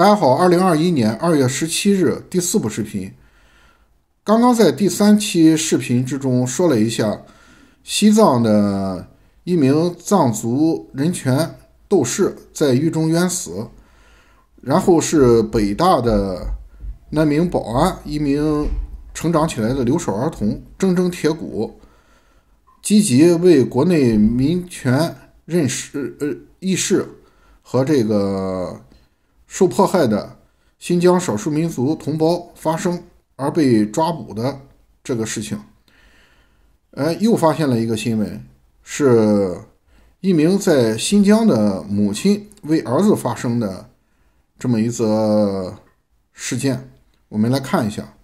大家好，二零二一年二月十七日，第四部视频。刚刚在第三期视频之中说了一下，西藏的一名藏族人权斗士在狱中冤死，然后是北大的那名保安，一名成长起来的留守儿童，铮铮铁骨，积极为国内民权认识呃议事和这个。受迫害的新疆少数民族同胞发生而被抓捕的这个事情，哎，又发现了一个新闻，是一名在新疆的母亲为儿子发生的这么一则事件。我们来看一下，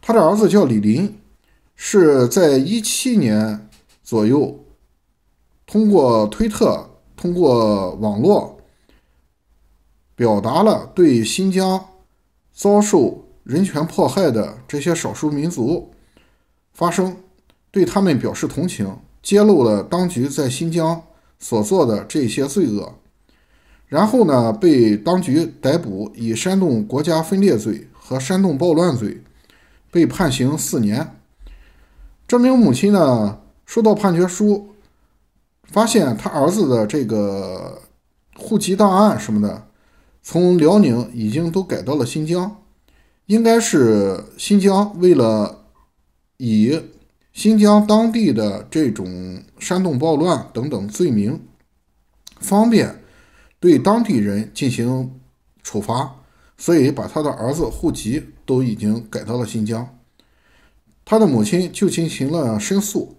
他的儿子叫李林，是在一七年左右通过推特、通过网络。表达了对新疆遭受人权迫害的这些少数民族发声，对他们表示同情，揭露了当局在新疆所做的这些罪恶。然后呢，被当局逮捕，以煽动国家分裂罪和煽动暴乱罪被判刑四年。这名母亲呢，收到判决书，发现他儿子的这个户籍档案什么的。从辽宁已经都改到了新疆，应该是新疆为了以新疆当地的这种煽动暴乱等等罪名，方便对当地人进行处罚，所以把他的儿子户籍都已经改到了新疆。他的母亲就进行了申诉，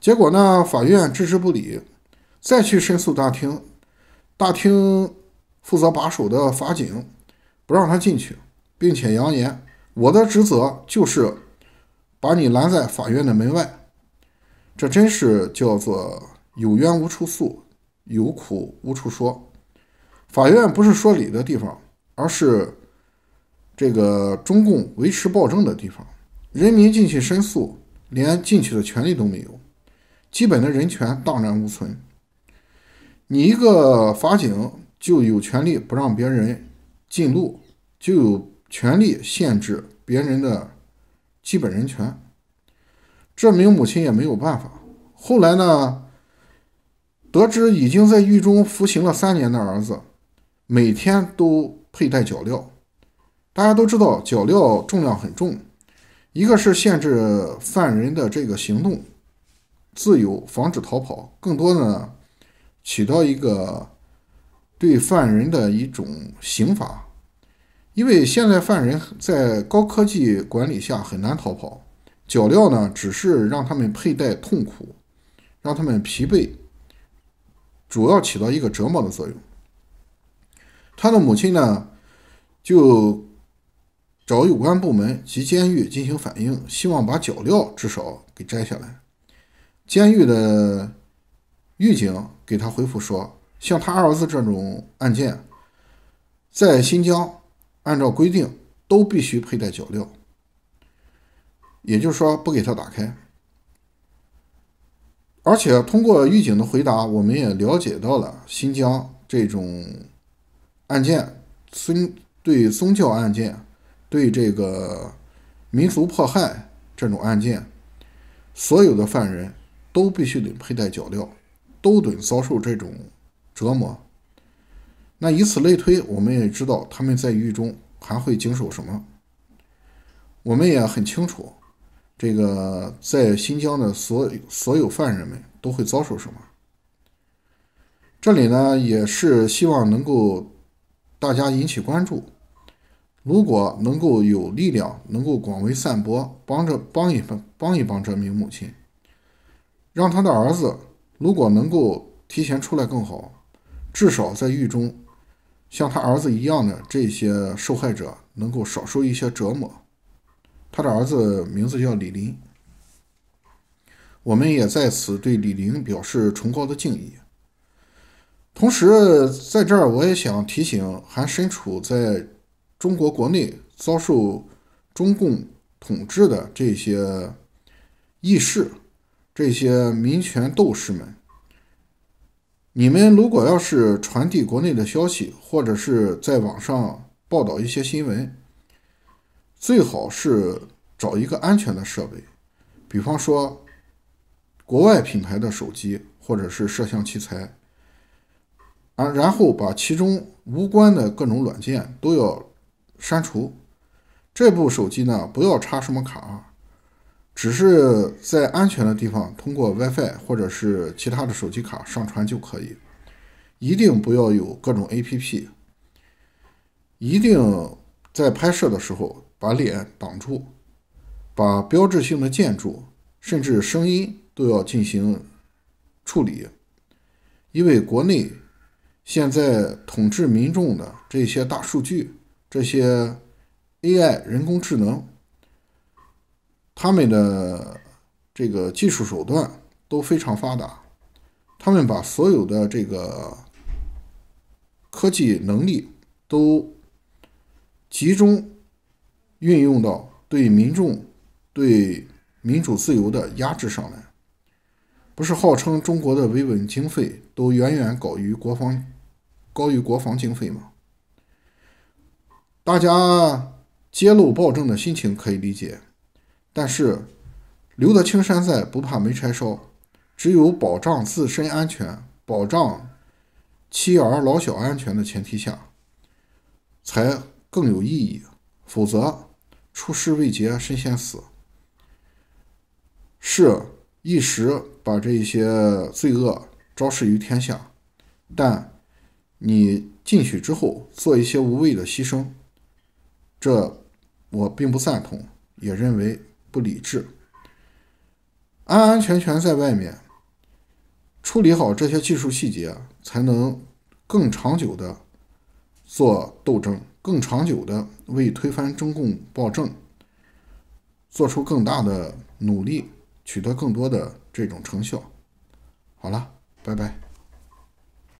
结果呢，法院置之不理，再去申诉大厅，大厅。负责把守的法警不让他进去，并且扬言：“我的职责就是把你拦在法院的门外。”这真是叫做有冤无处诉，有苦无处说。法院不是说理的地方，而是这个中共维持暴政的地方。人民进去申诉，连进去的权利都没有，基本的人权荡然无存。你一个法警。就有权利不让别人进路，就有权利限制别人的基本人权。这名母亲也没有办法。后来呢，得知已经在狱中服刑了三年的儿子，每天都佩戴脚镣。大家都知道，脚镣重量很重，一个是限制犯人的这个行动自由，防止逃跑，更多呢起到一个。对犯人的一种刑罚，因为现在犯人在高科技管理下很难逃跑。脚镣呢，只是让他们佩戴痛苦，让他们疲惫，主要起到一个折磨的作用。他的母亲呢，就找有关部门及监狱进行反映，希望把脚镣至少给摘下来。监狱的狱警给他回复说。像他儿子这种案件，在新疆按照规定都必须佩戴脚镣，也就是说不给他打开。而且通过狱警的回答，我们也了解到了新疆这种案件、宗对宗教案件、对这个民族迫害这种案件，所有的犯人都必须得佩戴脚镣，都得遭受这种。折磨，那以此类推，我们也知道他们在狱中还会经受什么。我们也很清楚，这个在新疆的所有所有犯人们都会遭受什么。这里呢，也是希望能够大家引起关注。如果能够有力量，能够广为散播，帮着帮一份，帮一帮这名母亲，让他的儿子如果能够提前出来更好。至少在狱中，像他儿子一样的这些受害者能够少受一些折磨。他的儿子名字叫李林，我们也在此对李林表示崇高的敬意。同时，在这儿我也想提醒，还身处在中国国内遭受中共统治的这些义士、这些民权斗士们。你们如果要是传递国内的消息，或者是在网上报道一些新闻，最好是找一个安全的设备，比方说国外品牌的手机或者是摄像器材，啊，然后把其中无关的各种软件都要删除。这部手机呢，不要插什么卡。只是在安全的地方，通过 WiFi 或者是其他的手机卡上传就可以。一定不要有各种 APP。一定在拍摄的时候把脸挡住，把标志性的建筑，甚至声音都要进行处理，因为国内现在统治民众的这些大数据，这些 AI 人工智能。他们的这个技术手段都非常发达，他们把所有的这个科技能力都集中运用到对民众、对民主自由的压制上来。不是号称中国的维稳经费都远远高于国防、高于国防经费吗？大家揭露暴政的心情可以理解。但是，留得青山在，不怕没柴烧。只有保障自身安全、保障妻儿老小安全的前提下，才更有意义。否则，出师未捷身先死，是一时把这些罪恶昭示于天下。但你进去之后做一些无谓的牺牲，这我并不赞同，也认为。不理智，安安全全在外面处理好这些技术细节，才能更长久的做斗争，更长久的为推翻中共暴政做出更大的努力，取得更多的这种成效。好了，拜拜。